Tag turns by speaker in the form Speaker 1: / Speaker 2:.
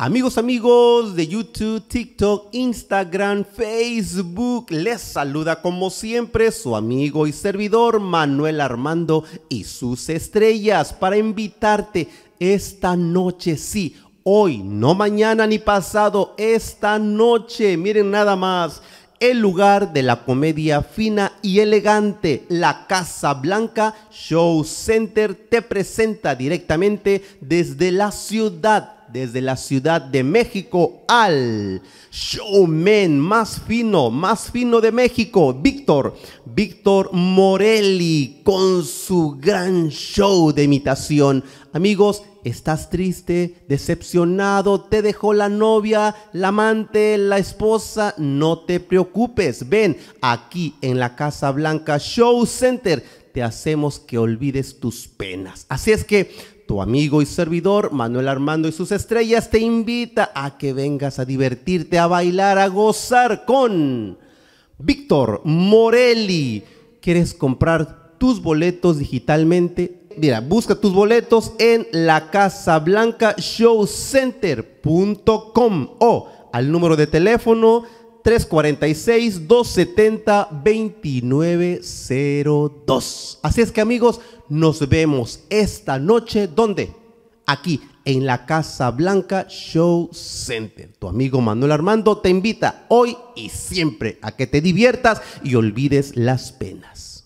Speaker 1: Amigos, amigos de YouTube, TikTok, Instagram, Facebook, les saluda como siempre su amigo y servidor Manuel Armando y sus estrellas para invitarte esta noche, sí, hoy, no mañana ni pasado, esta noche, miren nada más, el lugar de la comedia fina y elegante, la Casa Blanca Show Center te presenta directamente desde la ciudad desde la Ciudad de México al showman más fino, más fino de México, Víctor, Víctor Morelli, con su gran show de imitación. Amigos, estás triste, decepcionado, te dejó la novia, la amante, la esposa, no te preocupes, ven aquí en la Casa Blanca Show Center. Te hacemos que olvides tus penas. Así es que tu amigo y servidor Manuel Armando y sus estrellas te invita a que vengas a divertirte, a bailar, a gozar con Víctor Morelli. ¿Quieres comprar tus boletos digitalmente? Mira, busca tus boletos en la lacasablancashowcenter.com o al número de teléfono 346-270-2902. Así es que amigos, nos vemos esta noche. ¿Dónde? Aquí, en la Casa Blanca Show Center. Tu amigo Manuel Armando te invita hoy y siempre a que te diviertas y olvides las penas.